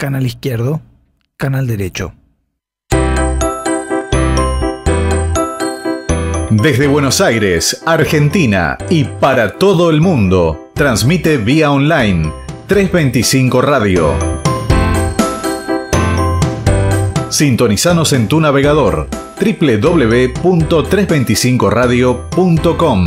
canal izquierdo, canal derecho. Desde Buenos Aires, Argentina y para todo el mundo, transmite vía online 325 Radio. Sintonizanos en tu navegador www.325radio.com.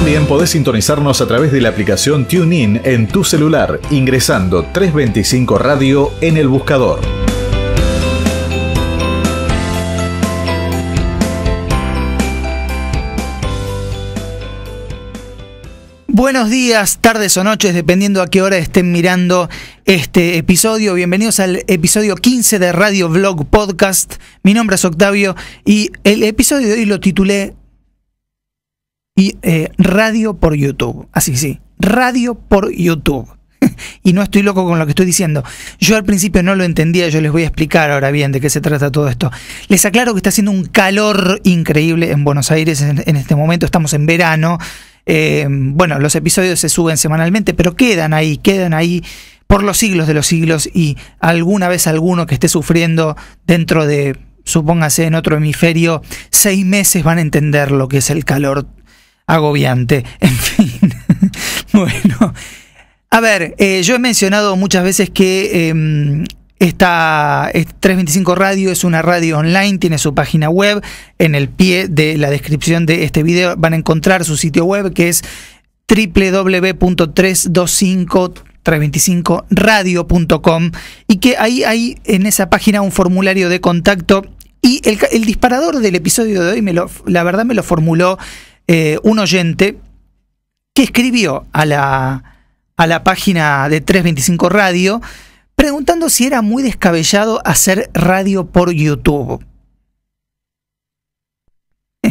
También podés sintonizarnos a través de la aplicación TuneIn en tu celular, ingresando 325 Radio en el buscador. Buenos días, tardes o noches, dependiendo a qué hora estén mirando este episodio. Bienvenidos al episodio 15 de Radio Vlog Podcast. Mi nombre es Octavio y el episodio de hoy lo titulé y, eh, radio por YouTube. Así sí, radio por YouTube. y no estoy loco con lo que estoy diciendo. Yo al principio no lo entendía, yo les voy a explicar ahora bien de qué se trata todo esto. Les aclaro que está haciendo un calor increíble en Buenos Aires en, este momento, estamos en verano. Eh, bueno, los episodios se suben semanalmente, pero quedan ahí, quedan ahí por los siglos de los siglos y alguna vez alguno que esté sufriendo dentro de, supóngase, en otro hemisferio, seis meses van a entender lo que es el calor agobiante. En fin, bueno. A ver, eh, yo he mencionado muchas veces que em, esta 325 Radio es una radio online, tiene su página web. En el pie de la descripción de este video van a encontrar su sitio web que es www.325 radiocom y que ahí hay en esa página un formulario de contacto y el, disparador del episodio de hoy, me lo, la verdad me lo formuló eh, un oyente que escribió a la, a la página de 325 Radio preguntando si era muy descabellado hacer radio por YouTube.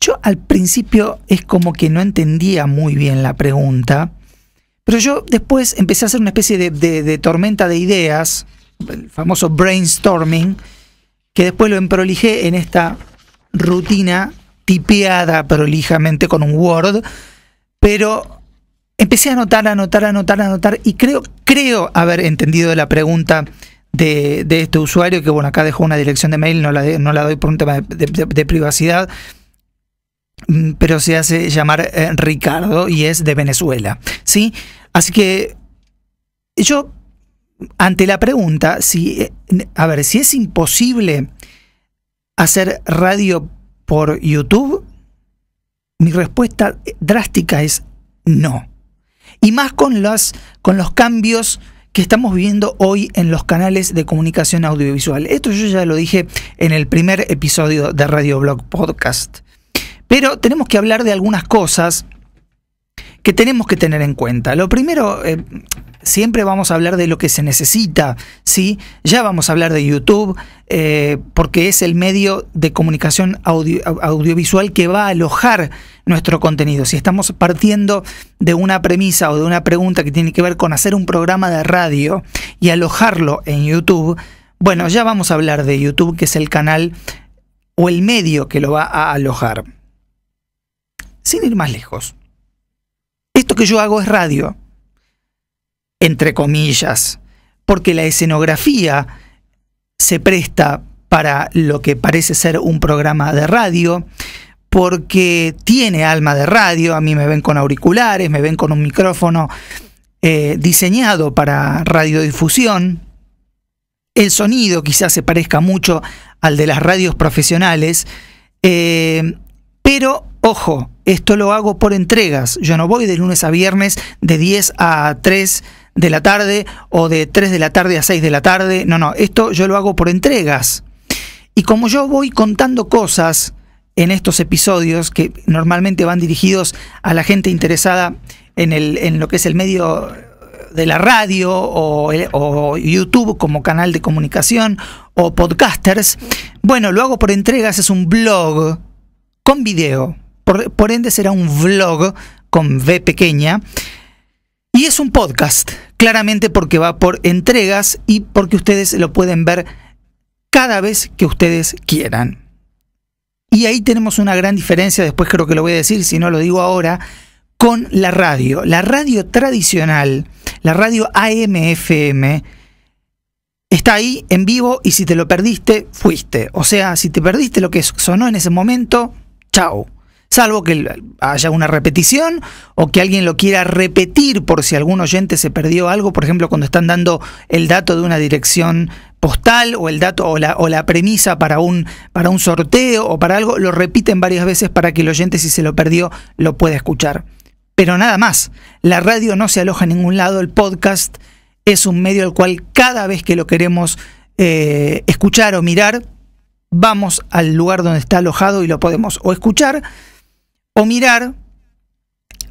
Yo al principio es como que no entendía muy bien la pregunta, pero yo después empecé a hacer una especie de, de tormenta de ideas, el famoso brainstorming, que después lo emprolijé en esta rutina tipeada prolijamente con un Word, pero empecé a anotar, a anotar, a anotar, a anotar y creo, creo haber entendido la pregunta de, este usuario, que bueno, acá dejó una dirección de mail, no la, doy por un tema de, privacidad, mm, pero se hace llamar eh, Ricardo y es de Venezuela, ¿sí? Así que yo, ante la pregunta, si, eh, a ver, si es imposible hacer radio por YouTube? Mi respuesta drástica es no. Y más con, las, con los cambios que estamos viviendo hoy en los canales de comunicación audiovisual. Esto yo ya lo dije en el primer episodio de Radio Blog Podcast. Pero tenemos que hablar de algunas cosas que tenemos que tener en cuenta. Lo primero, eh, siempre vamos a hablar de lo que se necesita, ¿sí? Ya vamos a hablar de YouTube, eh, porque es el medio de comunicación audiovisual que va a alojar nuestro contenido. Si estamos partiendo de una premisa o de una pregunta que tiene que ver con hacer un programa de radio y alojarlo en YouTube, bueno, ya vamos a hablar de YouTube, que es el canal o el medio que lo va a alojar. Sin ir más lejos, esto que yo hago es radio, entre comillas, porque la escenografía se presta para lo que parece ser un programa de radio, porque tiene alma de radio, a mí me ven con auriculares, me ven con un micrófono eh, diseñado para radiodifusión, el sonido quizás se parezca mucho al de las radios profesionales, eh, pero, ojo, esto lo hago por entregas. Yo no voy de lunes a viernes de 10 a 3 de la tarde o de 3 de la tarde a 6 de la tarde. No, no, esto yo lo hago por entregas. Y como yo voy contando cosas en estos episodios que normalmente van dirigidos a la gente interesada en, el, en lo que es el medio de la radio o, o, YouTube como canal de comunicación o podcasters. Bueno, lo hago por entregas, es un blog con video. Por, ende será un vlog con V pequeña. Y es un podcast, claramente porque va por entregas y porque ustedes lo pueden ver cada vez que ustedes quieran. Y ahí tenemos una gran diferencia, después creo que lo voy a decir, si no lo digo ahora, con la radio. La radio tradicional, la radio AMFM, está ahí en vivo y si te lo perdiste, fuiste. O sea, si te perdiste lo que sonó en ese momento, Chau. Salvo que haya una repetición o que alguien lo quiera repetir por si algún oyente se perdió algo, por ejemplo, cuando están dando el dato de una dirección postal o el dato o la, premisa para un, para un sorteo o para algo, lo repiten varias veces para que el oyente, si se lo perdió, lo pueda escuchar. Pero nada más, la radio no se aloja en ningún lado, el podcast es un medio al cual cada vez que lo queremos eh, escuchar o mirar, vamos al lugar donde está alojado y lo podemos o escuchar o mirar.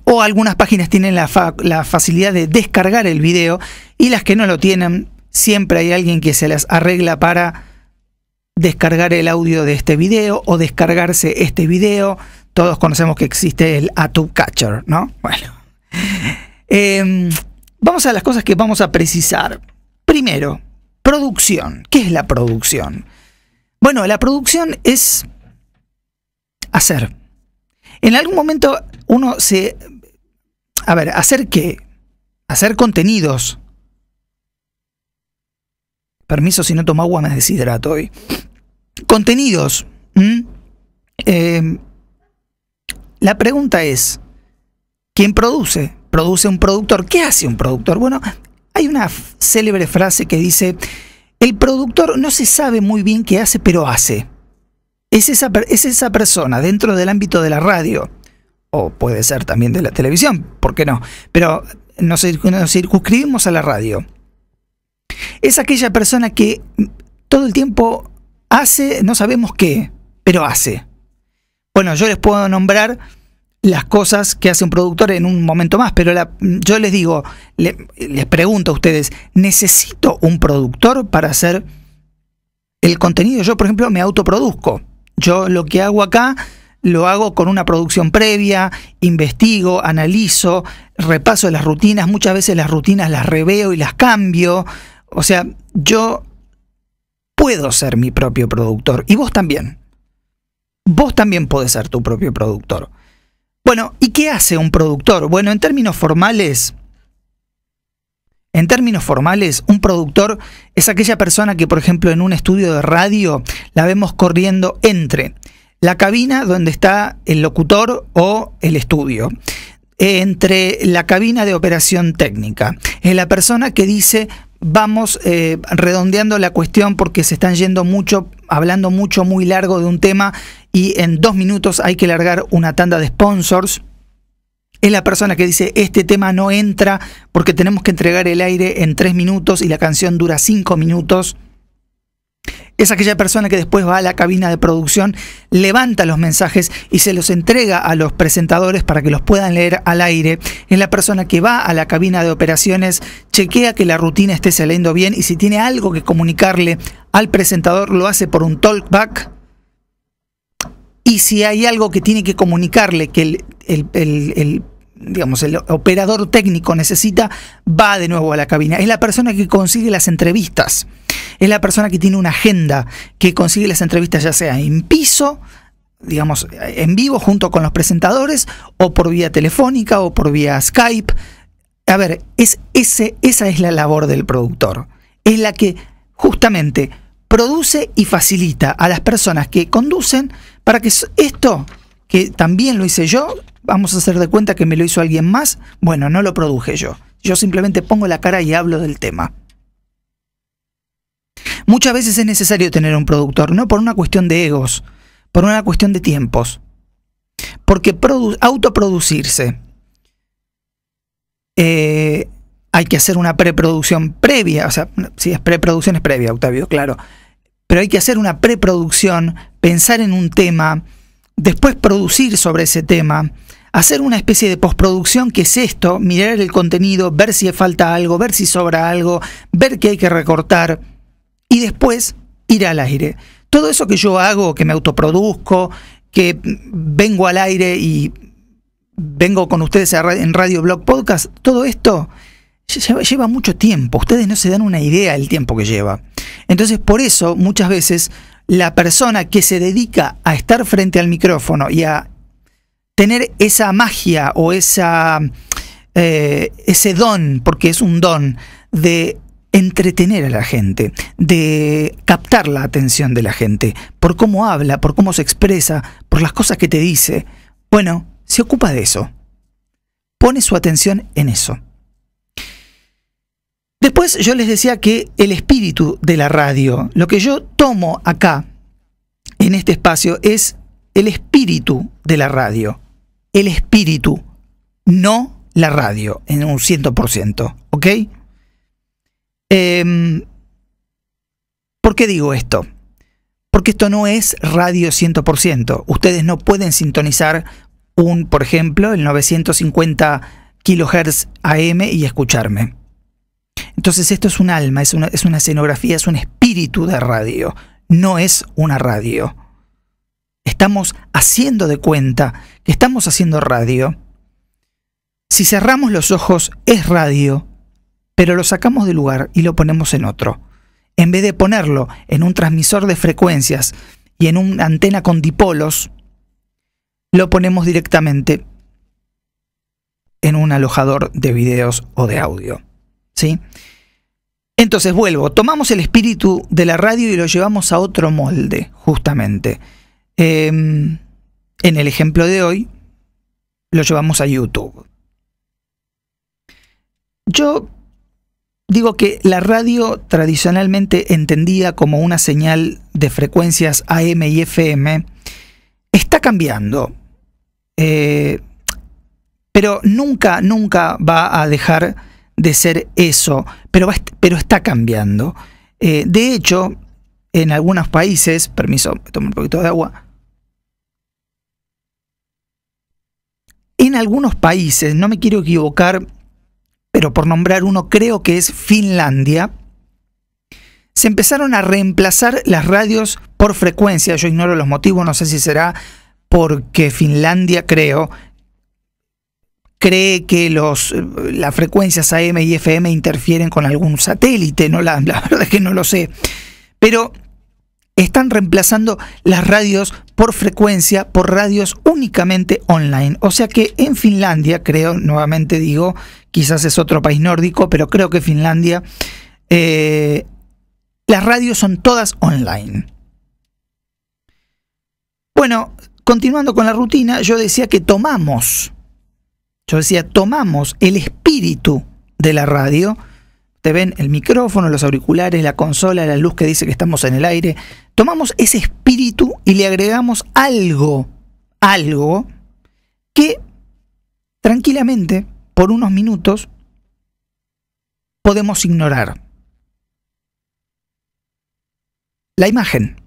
O algunas páginas tienen la, facilidad de descargar el video y las que no lo tienen, siempre hay alguien que se las arregla para descargar el audio de este video o descargarse este video. Todos conocemos que existe el Atub Catcher, ¿no? Bueno. Em, vamos a las cosas que vamos a precisar. Primero, producción. ¿Qué es la producción? Bueno, la producción es hacer. En algún momento uno se... A ver, hacer qué? Hacer contenidos. Permiso si no tomo agua, me deshidrato hoy. Contenidos. Em, la pregunta es, ¿quién produce? ¿Produce un productor? ¿Qué hace un productor? Bueno, hay una célebre frase que dice, el productor no se sabe muy bien qué hace, pero hace. Es esa, es esa persona dentro del ámbito de la radio, o puede ser también de la televisión, ¿por qué no? Pero nos, nos circunscribimos a la radio. Es aquella persona que todo el tiempo hace, no sabemos qué, pero hace. Bueno, yo les puedo nombrar las cosas que hace un productor en un momento más, pero yo les digo, les pregunto a ustedes, ¿necesito un productor para hacer el contenido? Yo, por ejemplo, me autoproduzco. Yo lo que hago acá lo hago con una producción previa, investigo, analizo, repaso las rutinas, muchas veces las rutinas las reveo y las cambio. O sea, yo puedo ser mi propio productor y vos también. Vos también podés ser tu propio productor. Bueno, ¿y qué hace un productor? Bueno, en términos formales, en términos formales, un productor es aquella persona que, por ejemplo, en un estudio de radio la vemos corriendo entre la cabina donde está el locutor o el estudio, entre la cabina de operación técnica, es la persona que dice vamos eh, redondeando la cuestión porque se están yendo mucho hablando mucho, muy largo de un tema y en dos minutos hay que largar una tanda de sponsors. Es la persona que dice, este tema no entra porque tenemos que entregar el aire en tres minutos y la canción dura cinco minutos es aquella persona que después va a la cabina de producción, levanta los mensajes y se los entrega a los presentadores para que los puedan leer al aire. Es la persona que va a la cabina de operaciones, chequea que la rutina esté saliendo bien y si tiene algo que comunicarle al presentador lo hace por un talkback. Y si hay algo que tiene que comunicarle que el, digamos, el operador técnico necesita, va de nuevo a la cabina. Es la persona que consigue las entrevistas es la persona que tiene una agenda, que consigue las entrevistas ya sea en piso, digamos, en vivo junto con los presentadores, o por vía telefónica, o por vía Skype. A ver, es ese, esa es la labor del productor. Es la que justamente produce y facilita a las personas que conducen para que esto, que también lo hice yo, vamos a hacer de cuenta que me lo hizo alguien más, bueno, no lo produje yo. Yo simplemente pongo la cara y hablo del tema. Muchas veces es necesario tener un productor, no por una cuestión de egos, por una cuestión de tiempos. Porque autoproducirse, eh, hay que hacer una preproducción previa, o sea, si es preproducción es previa, Octavio, claro, pero hay que hacer una preproducción, pensar en un tema, después producir sobre ese tema, hacer una especie de postproducción que es esto, mirar el contenido, ver si falta algo, ver si sobra algo, ver qué hay que recortar y después ir al aire. Todo eso que yo hago, que me autoproduzco, que vengo al aire y vengo con ustedes en Radio Blog Podcast, todo esto lleva mucho tiempo. Ustedes no se dan una idea del tiempo que lleva. Entonces, por eso, muchas veces, la persona que se dedica a estar frente al micrófono y a tener esa magia o esa, eh, ese don, porque es un don, de entretener a la gente, de captar la atención de la gente, por cómo habla, por cómo se expresa, por las cosas que te dice. Bueno, se ocupa de eso. Pone su atención en eso. Después yo les decía que el espíritu de la radio, lo que yo tomo acá, en este espacio, es el espíritu de la radio. El espíritu, no la radio, en un 100%. ¿Ok? Em, ¿Por qué digo esto? Porque esto no es radio 100%. Ustedes no pueden sintonizar un, por ejemplo, el 950 kHz AM y escucharme. Entonces esto es un alma, es una, es una escenografía, es un espíritu de radio. No es una radio. Estamos haciendo de cuenta que estamos haciendo radio. Si cerramos los ojos, es radio pero lo sacamos de lugar y lo ponemos en otro. En vez de ponerlo en un transmisor de frecuencias y en una antena con dipolos, lo ponemos directamente en un alojador de videos o de audio. ¿Sí? Entonces vuelvo, tomamos el espíritu de la radio y lo llevamos a otro molde, justamente. Em, en el ejemplo de hoy, lo llevamos a YouTube. Yo Digo que la radio tradicionalmente entendida como una señal de frecuencias AM y FM está cambiando, eh, pero nunca, nunca va a dejar de ser eso, pero, pero está cambiando. Eh, de hecho, en algunos países, permiso, tomo un poquito de agua. En algunos países, no me quiero equivocar pero por nombrar uno creo que es Finlandia, se empezaron a reemplazar las radios por frecuencia. Yo ignoro los motivos, no sé si será porque Finlandia, creo, cree que los, las frecuencias AM y FM interfieren con algún satélite, no la, la verdad es que no lo sé. Pero están reemplazando las radios por frecuencia por radios únicamente online. O sea que en Finlandia, creo, nuevamente digo, quizás es otro país nórdico, pero creo que Finlandia, eh, las radios son todas online. Bueno, continuando con la rutina, yo decía que tomamos, yo decía, tomamos el espíritu de la radio, te ven el micrófono, los auriculares, la consola, la luz que dice que estamos en el aire. Tomamos ese espíritu y le agregamos algo, algo que tranquilamente por unos minutos, podemos ignorar la imagen.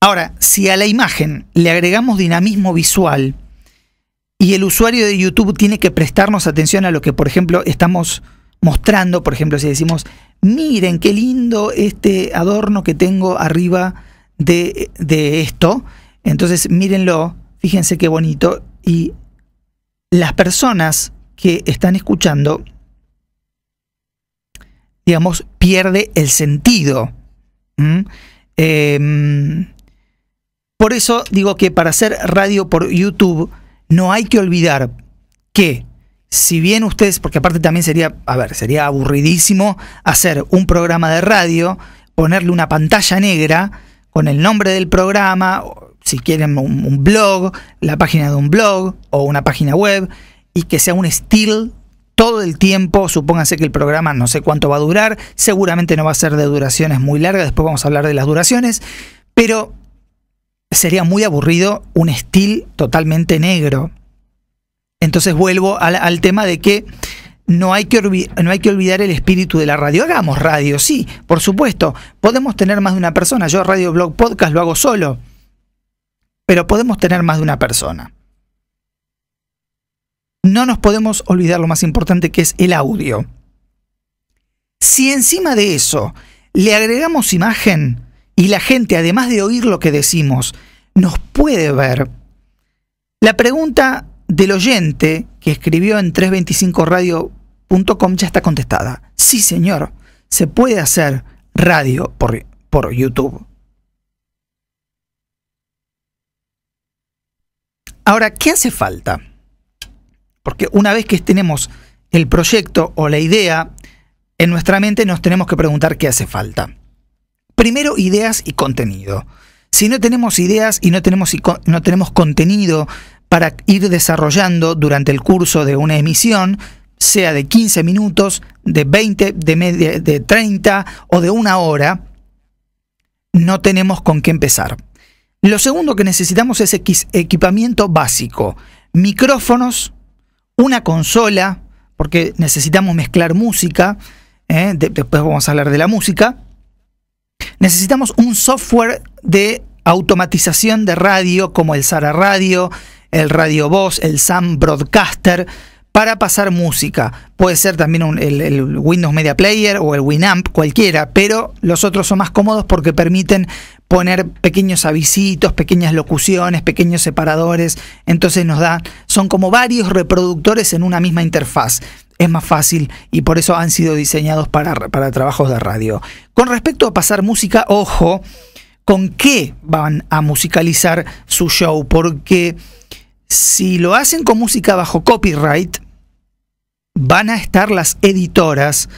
Ahora, si a la imagen le agregamos dinamismo visual y el usuario de YouTube tiene que prestarnos atención a lo que, por ejemplo, estamos mostrando, por ejemplo, si decimos, miren qué lindo este adorno que tengo arriba de, esto, entonces mírenlo, fíjense qué bonito, y las personas que están escuchando, digamos, pierde el sentido. Em, por eso digo que para hacer radio por YouTube no hay que olvidar que si bien ustedes, porque aparte también sería, a ver, sería aburridísimo hacer un programa de radio, ponerle una pantalla negra con el nombre del programa, si quieren un, blog, la página de un blog o una página web, y que sea un estilo todo el tiempo. Supónganse que el programa no sé cuánto va a durar, seguramente no va a ser de duraciones muy largas, después vamos a hablar de las duraciones, pero sería muy aburrido un estilo totalmente negro. Entonces vuelvo al, tema de que no hay, que no hay que olvidar el espíritu de la radio. Hagamos radio, sí, por supuesto. Podemos tener más de una persona. Yo Radio Blog Podcast lo hago solo pero podemos tener más de una persona. No nos podemos olvidar lo más importante que es el audio. Si encima de eso le agregamos imagen y la gente, además de oír lo que decimos, nos puede ver, la pregunta del oyente que escribió en 325radio.com ya está contestada. Sí, señor, se puede hacer radio por, por YouTube. Ahora, ¿qué hace falta? Porque una vez que tenemos el proyecto o la idea en nuestra mente, nos tenemos que preguntar qué hace falta. Primero, ideas y contenido. Si no tenemos ideas y no tenemos, no tenemos contenido para ir desarrollando durante el curso de una emisión, sea de 15 minutos, de 20, de, media, de 30 o de una hora, no tenemos con qué empezar. Lo segundo que necesitamos es equipamiento básico. Micrófonos, una consola, porque necesitamos mezclar música. ¿eh? después vamos a hablar de la música. Necesitamos un software de automatización de radio como el Sara Radio, el Radio Voz, el Sam Broadcaster para pasar música. Puede ser también el, Windows Media Player o el Winamp, cualquiera, pero los otros son más cómodos porque permiten poner pequeños avisitos, pequeñas locuciones, pequeños separadores. Entonces nos da, son como varios reproductores en una misma interfaz. Es más fácil y por eso han sido diseñados para, para trabajos de radio. Con respecto a pasar música, ojo, con qué van a musicalizar su show, porque si lo hacen con música bajo copyright, van a estar las editoras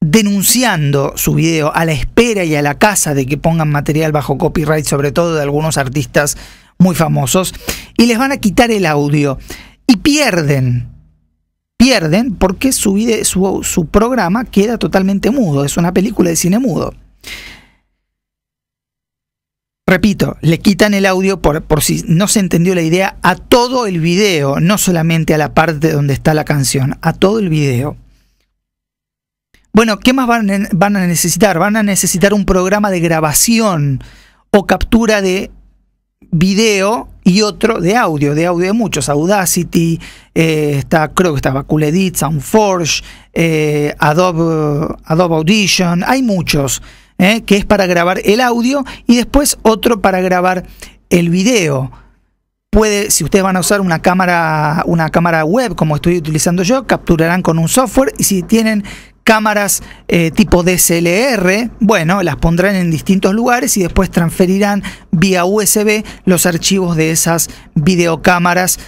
denunciando su video a la espera y a la casa de que pongan material bajo copyright, sobre todo de algunos artistas muy famosos, y les van a quitar el audio. Y pierden, pierden porque su, su, su programa queda totalmente mudo, es una película de cine mudo. Repito, le quitan el audio por, por, si no se entendió la idea a todo el video, no solamente a la parte donde está la canción, a todo el video. Bueno, ¿qué más van, a necesitar? Van a necesitar un programa de grabación o captura de video y otro de audio, de audio de muchos, Audacity, eh, está, creo que estaba Cool Edit, Soundforge, eh, Adobe, Adobe Audition, hay muchos. ¿eh? que es para grabar el audio, y después otro para grabar el video. Puede, si ustedes van a usar una cámara, una cámara web como estoy utilizando yo, capturarán con un software y si tienen cámaras eh, tipo DSLR, bueno, las pondrán en distintos lugares y después transferirán vía USB los archivos de esas videocámaras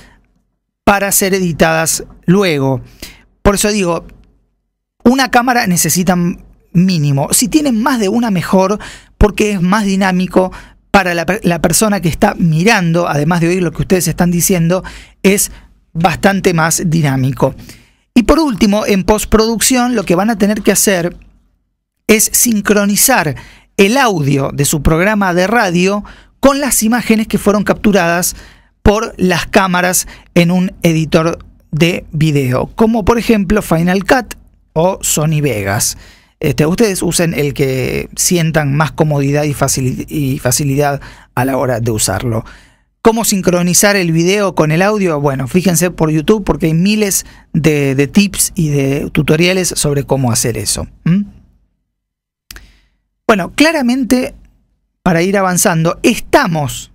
para ser editadas luego. Por eso digo, una cámara necesitan mínimo. Si tienen más de una, mejor, porque es más dinámico para la, la persona que está mirando, además de oír lo que ustedes están diciendo, es bastante más dinámico. Y por último, en postproducción lo que van a tener que hacer es sincronizar el audio de su programa de radio con las imágenes que fueron capturadas por las cámaras en un editor de video, como por ejemplo Final Cut o Sony Vegas. Este, ustedes usen el que sientan más comodidad y, facilidad a la hora de usarlo. ¿Cómo sincronizar el video con el audio? Bueno, fíjense por YouTube porque hay miles de, tips y de tutoriales sobre cómo hacer eso. Bueno, claramente, para ir avanzando, estamos,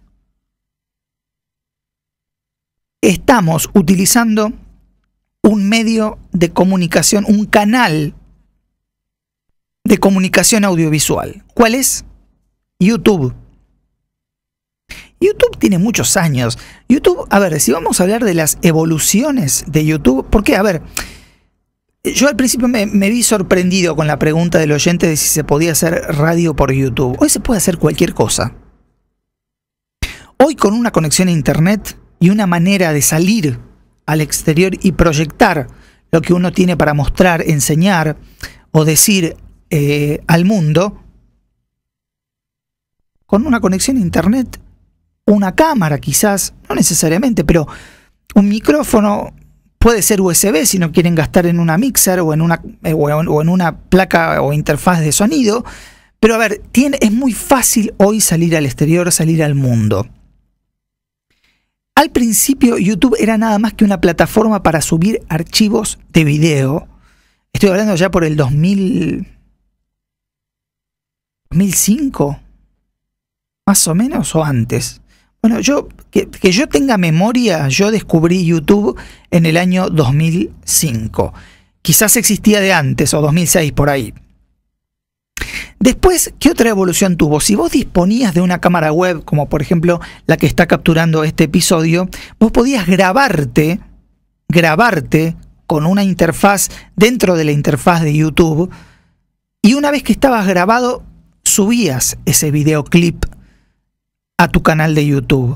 estamos utilizando un medio de comunicación, un canal de comunicación audiovisual. ¿Cuál es? YouTube. YouTube tiene muchos años. YouTube, a ver, si vamos a hablar de las evoluciones de YouTube, porque, a ver, yo al principio me, me, vi sorprendido con la pregunta del oyente de si se podía hacer radio por YouTube. Hoy se puede hacer cualquier cosa. Hoy con una conexión a Internet y una manera de salir al exterior y proyectar lo que uno tiene para mostrar, enseñar o decir eh, al mundo con una conexión a internet, una cámara quizás, no necesariamente, pero un micrófono puede ser USB si no quieren gastar en una mixer o en una, eh, o en una placa o interfaz de sonido. Pero a ver, es muy fácil hoy salir al exterior, salir al mundo. Al principio YouTube era nada más que una plataforma para subir archivos de video. Estoy hablando ya por el 2000, 2005, más o menos, o antes. Bueno, yo que, que, yo tenga memoria, yo descubrí YouTube en el año 2005. Quizás existía de antes o 2006 por ahí. Después, ¿qué otra evolución tuvo? Si vos disponías de una cámara web, como por ejemplo la que está capturando este episodio, vos podías grabarte, grabarte con una interfaz dentro de la interfaz de YouTube. Y una vez que estabas grabado, subías ese videoclip a tu canal de YouTube.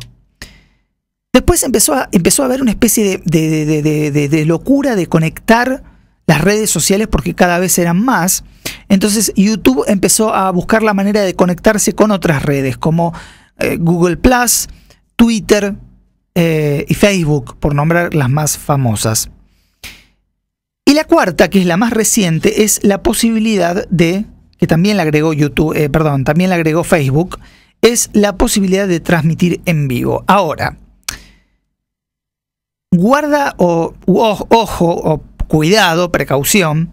Después empezó a, empezó a haber una especie de, locura de conectar las redes sociales porque cada vez eran más. Entonces YouTube empezó a buscar la manera de conectarse con otras redes como eh, Google Twitter eh, y Facebook, por nombrar las más famosas. Y la cuarta, que es la más reciente, es la posibilidad de que también le agregó YouTube, eh, perdón, también agregó Facebook, es la posibilidad de transmitir en vivo. Ahora, guarda ojo o cuidado, precaución,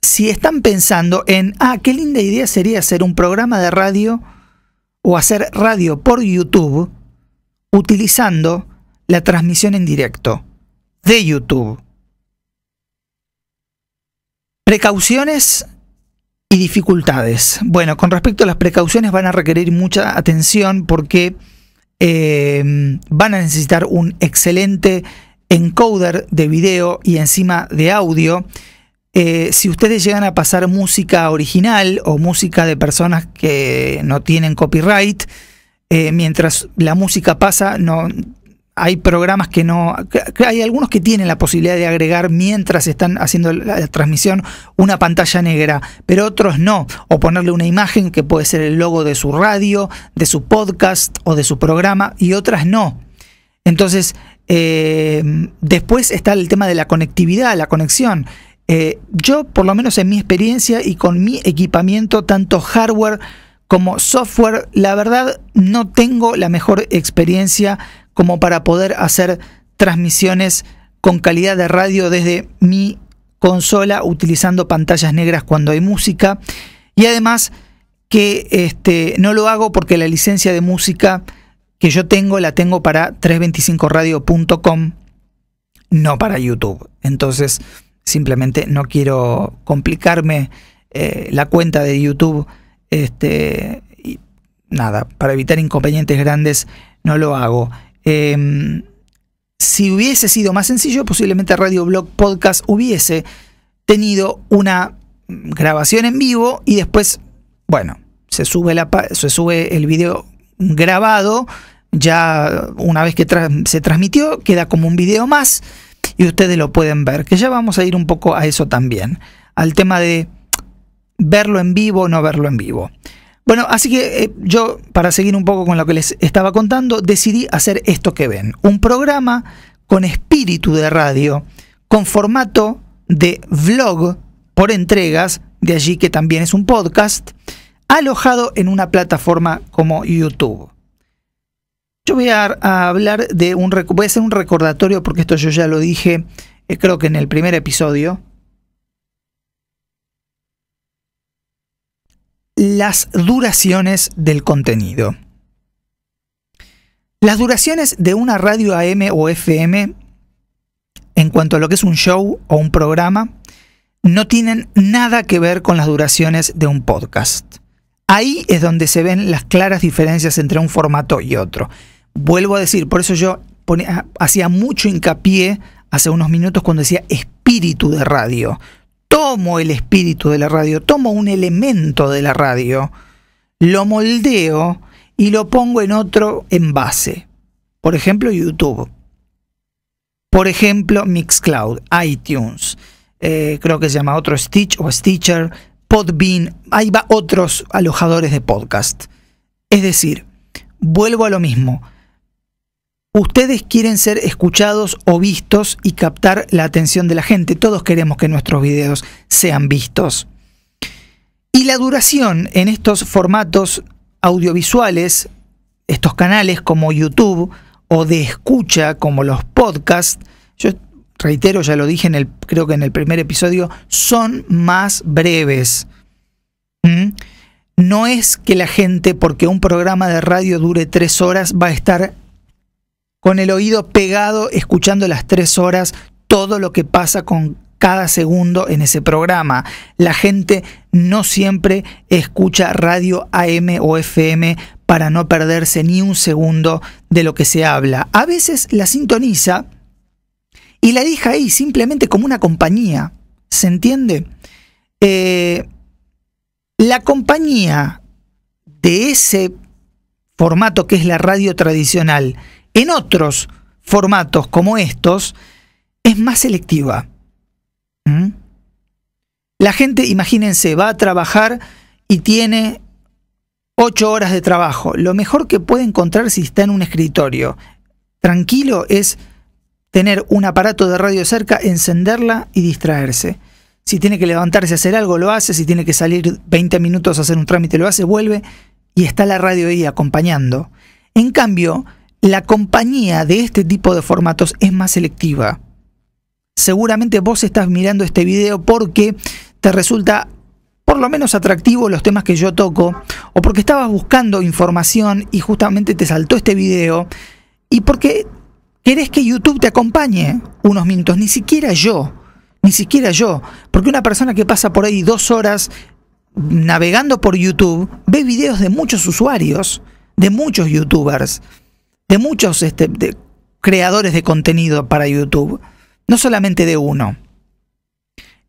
si están pensando en, ah, qué linda idea sería hacer un programa de radio o hacer radio por YouTube utilizando la transmisión en directo de YouTube. Precauciones y dificultades. Bueno, con respecto a las precauciones van a requerir mucha atención porque eh, van a necesitar un excelente encoder de video y encima de audio. Eh, si ustedes llegan a pasar música original o música de personas que no tienen copyright, eh, mientras la música pasa, no, hay programas que no. hay algunos que tienen la posibilidad de agregar mientras están haciendo la, transmisión una pantalla negra, pero otros no. O ponerle una imagen que puede ser el logo de su radio, de su podcast o de su programa, y otras no. Entonces, eh, después está el tema de la conectividad, la conexión. Eh, yo, por lo menos en mi experiencia y con mi equipamiento, tanto hardware como software, la verdad no tengo la mejor experiencia como para poder hacer transmisiones con calidad de radio desde mi consola utilizando pantallas negras cuando hay música y además que este, no lo hago porque la licencia de música que yo tengo la tengo para 325radio.com, no para YouTube. Entonces, simplemente no quiero complicarme eh, la cuenta de YouTube. Este, y nada, para evitar inconvenientes grandes, no lo hago. Em, si hubiese sido más sencillo, posiblemente Radio Blog Podcast hubiese tenido una grabación en vivo y después, bueno, se sube, el video grabado, ya una vez que se transmitió, queda como un video más y ustedes lo pueden ver, que ya vamos a ir un poco a eso también, al tema de verlo en vivo o no verlo en vivo. Bueno, así que eh, yo, para seguir un poco con lo que les estaba contando, decidí hacer esto que ven, un programa con espíritu de radio, con formato de vlog por entregas, de allí que también es un podcast, alojado en una plataforma como YouTube. Yo voy a, hablar de un, un recordatorio porque esto yo ya lo dije, eh, creo que en el primer episodio, las duraciones del contenido. Las duraciones de una radio AM o FM, en cuanto a lo que es un show o un programa, no tienen nada que ver con las duraciones de un podcast. Ahí es donde se ven las claras diferencias entre un formato y otro. Vuelvo a decir, por eso yo hacía mucho hincapié hace unos minutos cuando decía espíritu de radio, tomo el espíritu de la radio, tomo un elemento de la radio, lo moldeo y lo pongo en otro envase. Por ejemplo, YouTube. Por ejemplo, Mixcloud, iTunes. Eh, creo que se llama otro Stitch o Stitcher, Podbean. Ahí va otros alojadores de podcast. Es decir, vuelvo a lo mismo. Ustedes quieren ser escuchados o vistos y captar la atención de la gente. Todos queremos que nuestros videos sean vistos. Y la duración en estos formatos audiovisuales, estos canales como YouTube o de escucha como los podcasts, yo reitero, ya lo dije en el creo que en el primer episodio, son más breves. ¿Mm? No es que la gente, porque un programa de radio dure tres horas, va a estar con el oído pegado, escuchando las tres horas todo lo que pasa con cada segundo en ese programa. La gente no siempre escucha radio AM o FM para no perderse ni un segundo de lo que se habla. A veces la sintoniza y la deja ahí simplemente como una compañía. ¿Se entiende? Eh, la compañía de ese formato que es la radio tradicional en otros formatos como estos es más selectiva. ¿Mm? La gente, imagínense, va a trabajar y tiene ocho horas de trabajo. Lo mejor que puede encontrar si está en un escritorio tranquilo es tener un aparato de radio cerca, encenderla y distraerse. Si tiene que levantarse a hacer algo, lo hace. Si tiene que salir 20 minutos a hacer un trámite, lo hace, vuelve y está la radio ahí acompañando. En cambio, la compañía de este tipo de formatos es más selectiva. Seguramente vos estás mirando este video porque te resulta por lo menos atractivo los temas que yo toco o porque estabas buscando información y justamente te saltó este video y porque querés que YouTube te acompañe unos minutos, ni siquiera yo, ni siquiera yo, porque una persona que pasa por ahí dos horas navegando por YouTube ve videos de muchos usuarios, de muchos youtubers de muchos este, creadores de contenido para YouTube, no solamente de uno.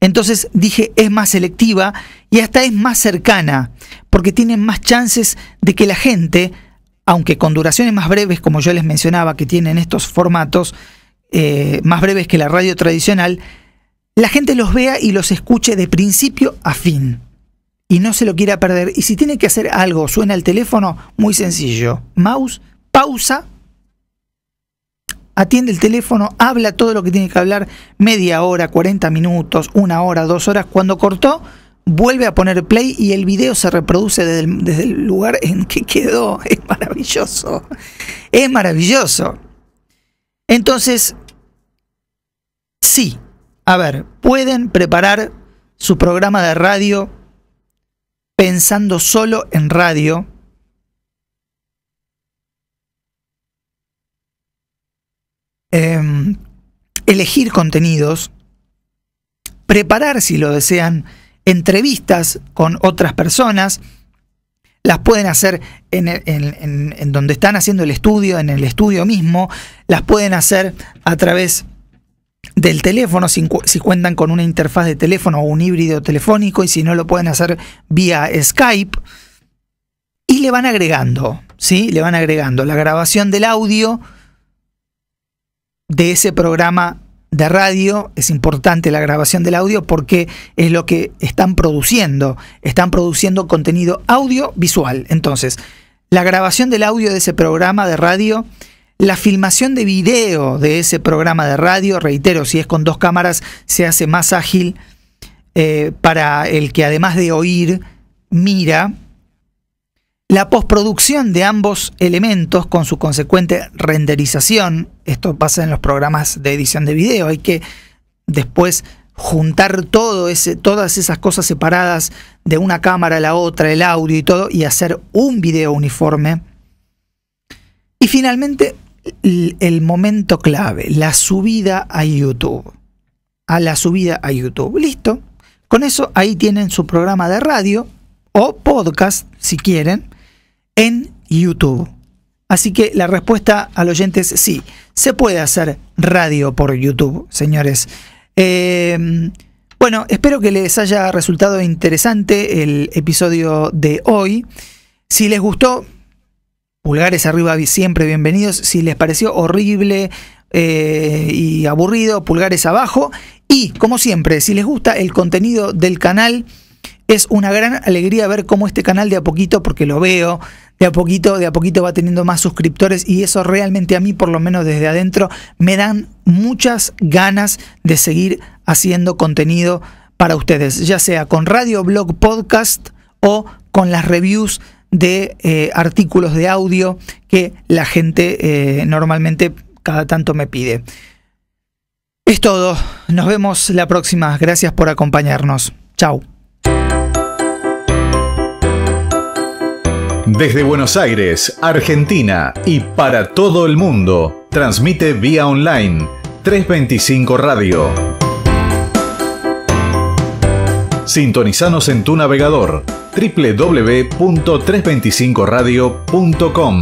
Entonces dije, es más selectiva y hasta es más cercana, porque tiene más chances de que la gente, aunque con duraciones más breves, como yo les mencionaba, que tienen estos formatos, eh, más breves que la radio tradicional, la gente los vea y los escuche de principio a fin. Y no se lo quiera perder. Y si tiene que hacer algo, suena el teléfono, muy sencillo. Mouse, pausa atiende el teléfono, habla todo lo que tiene que hablar, media hora, 40 minutos, una hora, dos horas. Cuando cortó, vuelve a poner play y el video se reproduce desde el, desde el lugar en que quedó. Es maravilloso. Es maravilloso. Entonces, sí, a ver, pueden preparar su programa de radio pensando solo en radio Em, elegir contenidos, preparar, si lo desean, entrevistas con otras personas. Las pueden hacer en, donde están haciendo el estudio, en el estudio mismo. Las pueden hacer a través del teléfono, si, cuentan con una interfaz de teléfono o un híbrido telefónico, y si no lo pueden hacer vía Skype. Y le van agregando, Le van agregando la grabación del audio de ese programa de radio, es importante la grabación del audio porque es lo que están produciendo, están produciendo contenido audiovisual. Entonces, la grabación del audio de ese programa de radio, la filmación de video de ese programa de radio, reitero, si es con dos cámaras se hace más ágil eh, para el que además de oír, mira, la postproducción de ambos elementos con su consecuente renderización, esto pasa en los programas de edición de video, hay que después juntar todo ese, todas esas cosas separadas de una cámara a la otra, el audio y todo, y hacer un video uniforme. Y finalmente, el momento clave, la subida a YouTube. A la subida a YouTube. Listo. Con eso ahí tienen su programa de radio o podcast, si quieren, en YouTube. Así que la respuesta al oyente es sí, se puede hacer radio por YouTube, señores. Em, bueno, espero que les haya resultado interesante el episodio de hoy. Si les gustó, pulgares arriba siempre bienvenidos. Si les pareció horrible eh, y aburrido, pulgares abajo. Y, como siempre, si les gusta el contenido del canal, es una gran alegría ver cómo este canal de a poquito, porque lo veo, de a poquito, de a poquito va teniendo más suscriptores y eso realmente a mí, por lo menos desde adentro, me dan muchas ganas de seguir haciendo contenido para ustedes, ya sea con radio, blog, podcast o con las reviews de eh, artículos de audio que la gente eh, normalmente cada tanto me pide. Es todo, nos vemos la próxima, gracias por acompañarnos, chao. Desde Buenos Aires, Argentina y para todo el mundo, transmite vía online 325 Radio. Sintonizanos en tu navegador www.325radio.com.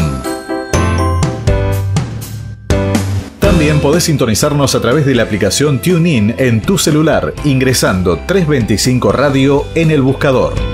También podés sintonizarnos a través de la aplicación TuneIn en tu celular, ingresando 325 Radio en el buscador.